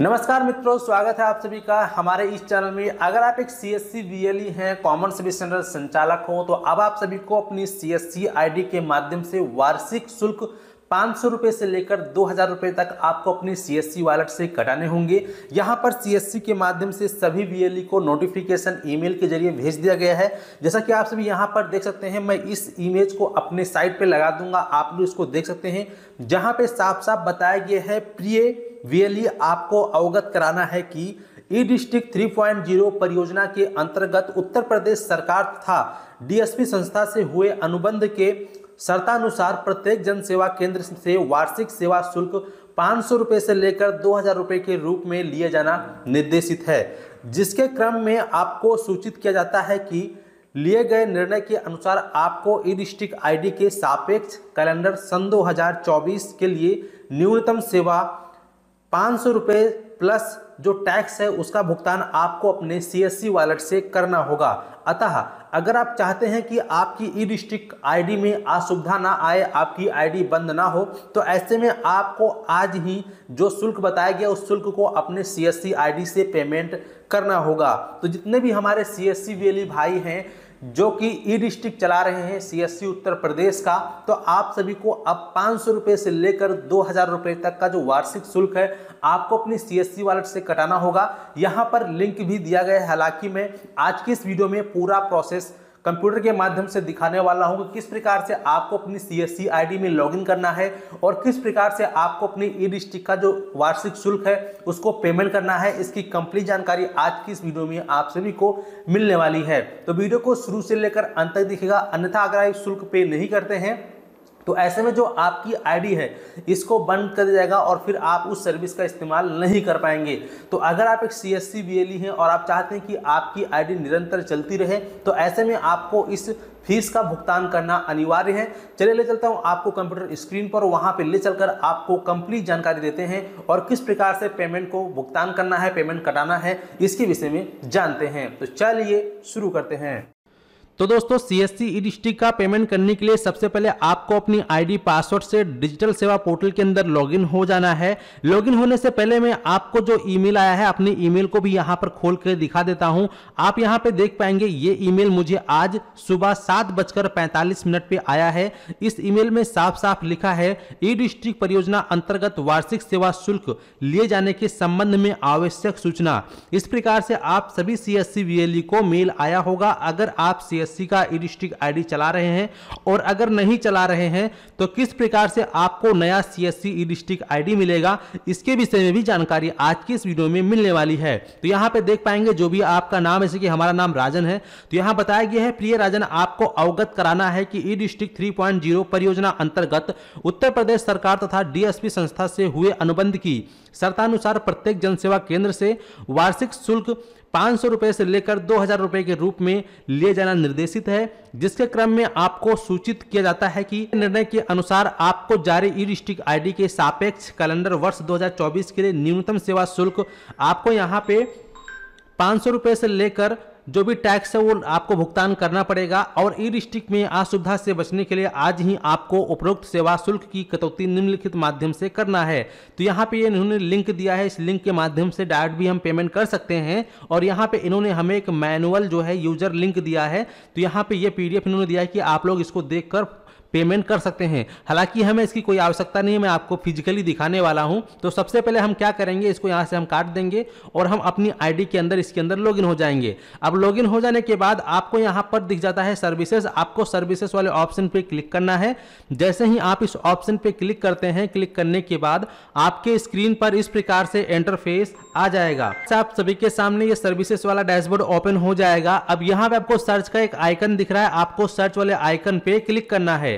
नमस्कार मित्रों स्वागत है आप सभी का हमारे इस चैनल में अगर आप एक C S C B L E हैं कॉमन सर्विस सेंटर संचालक हो तो अब आप सभी को अपनी सी एस सी आई डी के माध्यम से वार्षिक शुल्क पाँच सौ रुपये से लेकर दो हज़ार रुपये तक आपको अपनी सी एस सी वॉलेट से कटाने होंगे यहाँ पर सी एस सी के माध्यम से सभी बी एल ई को नोटिफिकेशन ई मेल के जरिए भेज दिया गया है जैसा कि आप सभी यहाँ पर देख सकते हैं मैं इस इमेज को अपने साइट पर लगा दूंगा आप लोग इसको देख सकते हैं जहाँ पर साफ साफ बताया गया है प्रिय वीएलई आपको अवगत कराना है कि ई डिस्ट्रिक्ट 3.0 परियोजना के अंतर्गत उत्तर प्रदेश सरकार तथा डीएसपी संस्था से हुए अनुबंध के शर्तानुसार प्रत्येक जन सेवा केंद्र से वार्षिक सेवा शुल्क पाँच सौ रुपये से लेकर दो हज़ार रुपये के रूप में लिए जाना निर्देशित है जिसके क्रम में आपको सूचित किया जाता है कि लिए गए निर्णय के अनुसार आपको ई डिस्ट्रिक्ट आई के सापेक्ष कैलेंडर सन 2024 के लिए न्यूनतम सेवा पाँच सौ रुपये प्लस जो टैक्स है उसका भुगतान आपको अपने सीएससी वॉलेट से करना होगा अतः अगर आप चाहते हैं कि आपकी ई डिस्ट्रिक्ट आईडी में असुविधा ना आए आपकी आईडी बंद ना हो तो ऐसे में आपको आज ही जो शुल्क बताया गया उस शुल्क को अपने सीएससी आईडी से पेमेंट करना होगा तो जितने भी हमारे सीएससी एस वेली भाई हैं जो कि ई e डिस्ट्रिक्ट चला रहे हैं सीएससी उत्तर प्रदेश का तो आप सभी को अब पाँच सौ रुपये से लेकर दो हज़ार रुपये तक का जो वार्षिक शुल्क है आपको अपनी सीएससी वॉलेट से कटाना होगा यहाँ पर लिंक भी दिया गया है हालांकि मैं आज की इस वीडियो में पूरा प्रोसेस कंप्यूटर के माध्यम से दिखाने वाला हूँ कि किस प्रकार से आपको अपनी सी एस सी में लॉगिन करना है और किस प्रकार से आपको अपनी ई डिस्ट्रिक्ट का जो वार्षिक शुल्क है उसको पेमेंट करना है इसकी कंप्लीट जानकारी आज की इस वीडियो में आप सभी को मिलने वाली है तो वीडियो को शुरू से लेकर अंत तक दिखेगा अन्यथा अगर आप शुल्क पे नहीं करते हैं तो ऐसे में जो आपकी आईडी है इसको बंद कर दिया जाएगा और फिर आप उस सर्विस का इस्तेमाल नहीं कर पाएंगे तो अगर आप एक सी एस e हैं और आप चाहते हैं कि आपकी आईडी निरंतर चलती रहे तो ऐसे में आपको इस फीस का भुगतान करना अनिवार्य है चलिए ले चलता हूँ आपको कंप्यूटर स्क्रीन पर वहाँ पर ले चलकर आपको कंप्लीट जानकारी देते हैं और किस प्रकार से पेमेंट को भुगतान करना है पेमेंट कटाना है इसके विषय में जानते हैं तो चलिए शुरू करते हैं तो दोस्तों सी एस सी का पेमेंट करने के लिए सबसे पहले आपको अपनी आईडी पासवर्ड से डिजिटल सेवा पोर्टल के अंदर लॉगिन हो जाना है लॉगिन होने से पहले मैं आपको जो ईमेल आया है अपनी ईमेल को भी यहां पर खोल कर दिखा देता हूं आप यहां पे देख पाएंगे ये ईमेल मुझे आज सुबह सात बजकर पैंतालीस मिनट पे आया है इस ईमेल में साफ साफ लिखा है ई डिस्ट्रिक्ट परियोजना अंतर्गत वार्षिक सेवा शुल्क लिए जाने के संबंध में आवश्यक सूचना इस प्रकार से आप सभी सी एस e को मेल आया होगा अगर आप सी यूपीएससी का ई डिस्ट्रिक्ट आई चला रहे हैं और अगर नहीं चला रहे हैं तो किस प्रकार से आपको नया सी एस सी ई डिस्ट्रिक्ट आई मिलेगा इसके विषय में भी जानकारी आज की इस वीडियो में मिलने वाली है तो यहाँ पे देख पाएंगे जो भी आपका नाम जैसे कि हमारा नाम राजन है तो यहाँ बताया गया है प्रिय राजन आपको अवगत कराना है कि ई डिस्ट्रिक्ट 3.0 परियोजना अंतर्गत उत्तर प्रदेश सरकार तथा डीएसपी संस्था से हुए अनुबंध की शर्तानुसार प्रत्येक जनसेवा केंद्र से वार्षिक शुल्क पाँच सौ से लेकर दो हज़ार के रूप में लिए जाना निर्देशित है जिसके क्रम में आपको सूचित किया जाता है कि निर्णय के अनुसार आपको जारी ई डिस्ट्रिक्ट आई के सापेक्ष कैलेंडर वर्ष 2024 के लिए न्यूनतम सेवा शुल्क आपको यहाँ पे पाँच सौ से लेकर जो भी टैक्स है वो आपको भुगतान करना पड़ेगा और ई डिस्ट्रिक्ट में असुविधा से बचने के लिए आज ही आपको उपरोक्त सेवा शुल्क की कटौती निम्नलिखित माध्यम से करना है तो यहाँ पे इन्होंने लिंक दिया है इस लिंक के माध्यम से डायरेक्ट भी हम पेमेंट कर सकते हैं और यहाँ पे इन्होंने हमें एक मैनुअल जो है यूजर लिंक दिया है तो यहाँ पे ये यह पीडीएफ इन्होंने दिया है कि आप लोग इसको देख पेमेंट कर सकते हैं हालांकि हमें इसकी कोई आवश्यकता नहीं है मैं आपको फिजिकली दिखाने वाला हूं तो सबसे पहले हम क्या करेंगे इसको यहाँ से हम काट देंगे और हम अपनी आईडी के अंदर इसके अंदर लॉगिन हो जाएंगे अब लॉगिन हो जाने के बाद आपको यहाँ पर दिख जाता है सर्विसेज आपको सर्विसेज वाले ऑप्शन पर क्लिक करना है जैसे ही आप इस ऑप्शन पर क्लिक करते हैं क्लिक करने के बाद आपके स्क्रीन पर इस प्रकार से इंटरफेस आ जाएगा आप सभी के सामने ये सर्विसेज वाला डैशबोर्ड ओपन हो जाएगा अब यहाँ पे आपको सर्च का एक आइकन दिख रहा है आपको सर्च वाले आइकन पे क्लिक करना है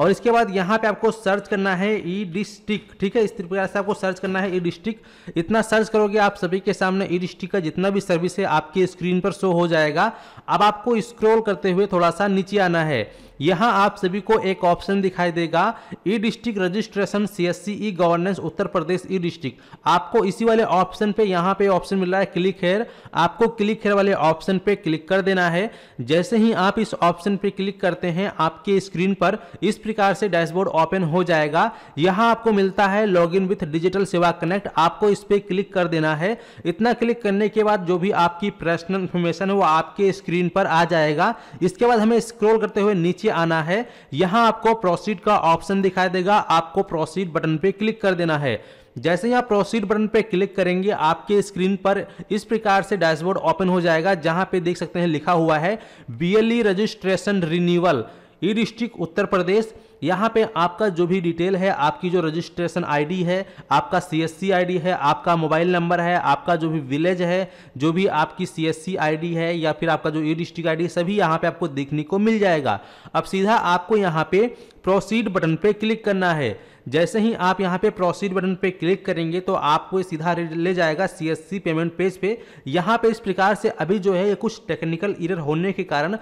और इसके बाद यहाँ पे आपको सर्च करना है ई डिस्ट्रिक्ट ठीक है इस प्रकार से आपको सर्च करना है ई डिस्ट्रिक्ट इतना सर्च करोगे आप सभी के सामने ई डिस्ट्रिक्ट का जितना भी सर्विस है आपके स्क्रीन पर शो हो जाएगा अब आपको स्क्रोल करते हुए थोड़ा सा नीचे आना है यहाँ आप सभी को एक ऑप्शन दिखाई देगा e district registration C S C e governance Uttar Pradesh e district आपको इसी वाले ऑप्शन पे यहाँ पे ऑप्शन मिल रहा है क्लिक हेयर आपको क्लिक हेयर वाले ऑप्शन पे क्लिक कर देना है जैसे ही आप इस ऑप्शन पे क्लिक करते हैं आपके स्क्रीन पर इस प्रकार से डैशबोर्ड ओपन हो जाएगा यहां आपको मिलता है log in with digital Seva connect आपको इस पर क्लिक कर देना है इतना क्लिक करने के बाद जो भी आपकी पर्सनल इन्फॉर्मेशन है वो आपके स्क्रीन पर आ जाएगा इसके बाद हमें स्क्रोल करते हुए नीचे आना है यहां आपको प्रोसीड का ऑप्शन दिखाई देगा आपको प्रोसीड बटन पर क्लिक कर देना है जैसे ही आप प्रोसीड बटन पर क्लिक करेंगे आपके स्क्रीन पर इस प्रकार से डैशबोर्ड ओपन हो जाएगा जहां पे देख सकते हैं लिखा हुआ है BLE registration renewal e district Uttar Pradesh यहाँ पे आपका जो भी डिटेल है आपकी जो रजिस्ट्रेशन आईडी है आपका सीएससी आईडी है आपका मोबाइल नंबर है आपका जो भी विलेज है जो भी आपकी सीएससी आईडी है या फिर आपका जो ई डिस्ट्रिक्ट आईडी सभी यहाँ पे आपको देखने को मिल जाएगा अब सीधा आपको यहाँ पे प्रोसीड बटन पे क्लिक करना है जैसे ही आप यहाँ पे प्रोसीड बटन पे क्लिक करेंगे तो आपको सीधा ले जाएगा सी पेमेंट पेज पे यहाँ पे इस प्रकार से अभी जो है ये कुछ टेक्निकल इरर होने के कारण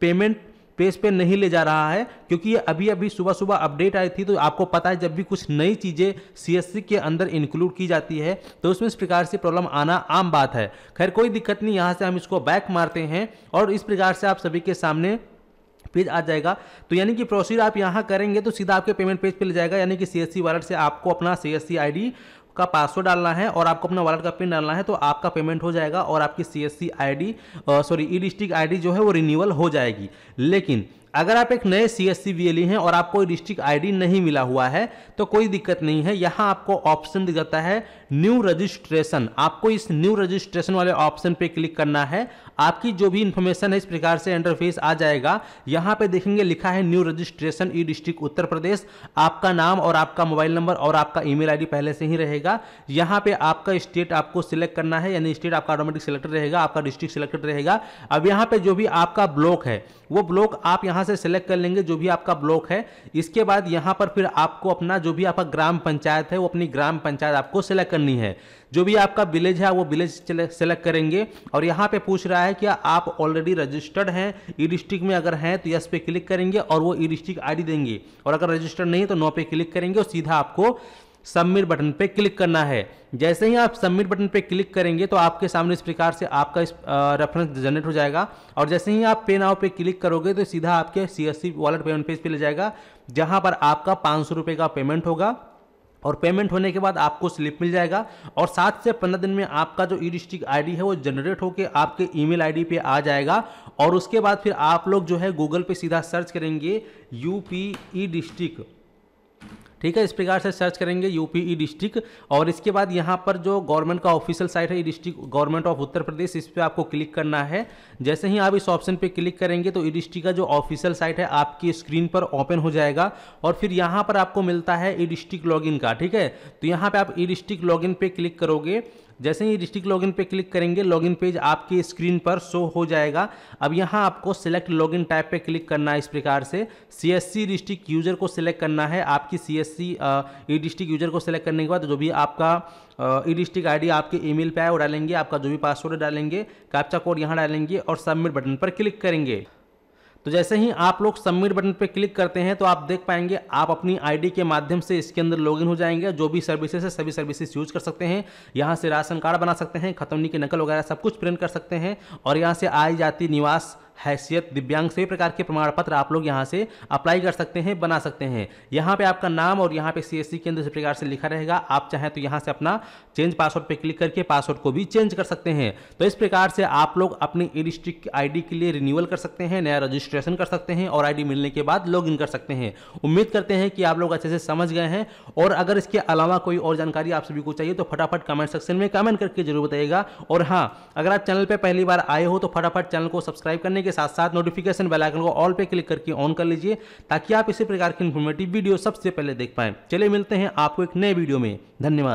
पेमेंट पेज पे नहीं ले जा रहा है क्योंकि ये अभी अभी सुबह सुबह अपडेट आई थी तो आपको पता है जब भी कुछ नई चीज़ें सीएससी के अंदर इंक्लूड की जाती है तो उसमें इस प्रकार से प्रॉब्लम आना आम बात है खैर कोई दिक्कत नहीं यहाँ से हम इसको बैक मारते हैं और इस प्रकार से आप सभी के सामने पेज आ जाएगा तो यानी कि प्रोसीजर आप यहाँ करेंगे तो सीधा आपके पेमेंट पेज पे ले जाएगा यानी कि सी एस सी वॉलेट से आपको अपना C S C I D का पासवर्ड डालना है और आपको अपना वॉलेट का पिन डालना है तो आपका पेमेंट हो जाएगा और आपकी C S C I D sorry e district I D जो है वो रिन्यूअल हो जाएगी लेकिन अगर आप एक नए सी एस e हैं और आपको डिस्ट्रिक्ट आईडी नहीं मिला हुआ है तो कोई दिक्कत नहीं है यहाँ आपको ऑप्शन दिखाता है न्यू रजिस्ट्रेशन आपको इस न्यू रजिस्ट्रेशन वाले ऑप्शन पे क्लिक करना है आपकी जो भी इन्फॉर्मेशन है इस प्रकार से इंटरफेस आ जाएगा यहाँ पे देखेंगे लिखा है new registration e district Uttar Pradesh आपका नाम और आपका मोबाइल नंबर और आपका ई मेल पहले से ही रहेगा यहाँ पे आपका स्टेट आपको सिलेक्ट करना है यानी स्टेट आपका ऑटोमेटिक सिलेक्टेड रहेगा आपका डिस्ट्रिक्ट सिलेक्टेड रहेगा अब यहाँ पे जो भी आपका ब्लॉक है वो ब्लॉक आप यहाँ से सिलेक्ट कर लेंगे जो भी आपका ब्लॉक है इसके बाद यहां पर फिर आपको अपना जो भी आपका ग्राम पंचायत है वो अपनी ग्राम पंचायत आपको सिलेक्ट करनी है जो भी आपका विलेज है वो विलेज सेलेक्ट करेंगे और यहाँ पे पूछ रहा है कि आप ऑलरेडी रजिस्टर्ड हैं ई डिस्ट्रिक्ट में अगर हैं तो यस पे क्लिक करेंगे और वो ई डिस्ट्रिक्ट आई देंगे और अगर रजिस्टर्ड नहीं है तो नो पे क्लिक करेंगे और सीधा आपको सबमिट बटन पर क्लिक करना है जैसे ही आप सबमिट बटन पर क्लिक करेंगे तो आपके सामने इस प्रकार से आपका इस रेफरेंस जनरेट हो जाएगा और जैसे ही आप पे नाव पे क्लिक करोगे तो सीधा आपके C S C wallet payment page पे ले जाएगा जहाँ पर आपका पाँच सौ का पेमेंट होगा और पेमेंट होने के बाद आपको स्लिप मिल जाएगा और सात से पंद्रह दिन में आपका जो ई डिस्ट्रिक्ट आई है वो जनरेट होकर आपके ईमेल आईडी पे आ जाएगा और उसके बाद फिर आप लोग जो है गूगल पे सीधा सर्च करेंगे यू पी ई डिस्ट्रिक्ट ठीक है इस प्रकार से सर्च करेंगे यूपी ई डिस्ट्रिक्ट और इसके बाद यहाँ पर जो गवर्नमेंट का ऑफिशियल साइट है district government of Uttar Pradesh इस पर आपको क्लिक करना है जैसे ही आप इस ऑप्शन पर क्लिक करेंगे तो ई e डिस्ट्रिक्ट का जो ऑफिशियल साइट है आपकी स्क्रीन पर ओपन हो जाएगा और फिर यहाँ पर आपको मिलता है ई डिस्ट्रिक्ट लॉगिन का ठीक है तो यहाँ पर आप ई डिस्ट्रिक्ट लॉगिन पे क्लिक करोगे जैसे ही डिस्ट्रिक्ट लॉगिन पे क्लिक करेंगे लॉगिन पेज आपकी स्क्रीन पर शो हो जाएगा अब यहाँ आपको सिलेक्ट लॉगिन टाइप पे क्लिक करना है इस प्रकार से सी सी डिस्ट्रिक्ट यूजर को सिलेक्ट करना है आपकी सी ई डिस्ट्रिक्ट यूजर को सिलेक्ट करने के बाद जो भी आपका ई डिस्ट्रिक्ट डी आपके मेल पे आए वो डालेंगे आपका जो भी पासवर्ड डालेंगे कैप्चा कोड यहाँ डालेंगे और सबमिट बटन पर क्लिक करेंगे तो जैसे ही आप लोग सबमिट बटन पर क्लिक करते हैं तो आप देख पाएंगे आप अपनी आईडी के माध्यम से इसके अंदर लॉगिन हो जाएंगे जो भी सर्विसेज है सभी सर्विसेज यूज कर सकते हैं यहाँ से राशन कार्ड बना सकते हैं खतौनी की नकल वगैरह सब कुछ प्रिंट कर सकते हैं और यहाँ से आई जाती निवास हैसियत दिव्यांग सभी प्रकार के प्रमाण पत्र आप लोग यहाँ से अप्लाई कर सकते हैं बना सकते हैं यहाँ पे आपका नाम और यहाँ पे सी केंद्र इस प्रकार से लिखा रहेगा आप चाहें तो यहाँ से अपना चेंज पासवर्ड पे क्लिक करके पासवर्ड को भी चेंज कर सकते हैं तो इस प्रकार से आप लोग अपनी ई डिस्ट्रिक्ट आई के लिए रिन्यूअल कर सकते हैं नया रजिस्ट्रेशन कर सकते हैं और आई मिलने के बाद लॉग कर सकते हैं उम्मीद करते हैं कि आप लोग अच्छे से समझ गए हैं और अगर इसके अलावा कोई और जानकारी आप सभी को चाहिए तो फटाफट कमेंट सेक्शन में कमेंट करके जरूर बताइएगा और हाँ अगर आप चैनल पर पहली बार आए हो तो फटाफट चैनल को सब्सक्राइब करने के साथ साथ नोटिफिकेशन बेल आइकन को ऑल पे क्लिक करके ऑन कर लीजिए ताकि आप इसी प्रकार की इन्फॉर्मेटिव वीडियो सबसे पहले देख पाएं चलिए मिलते हैं आपको एक नए वीडियो में धन्यवाद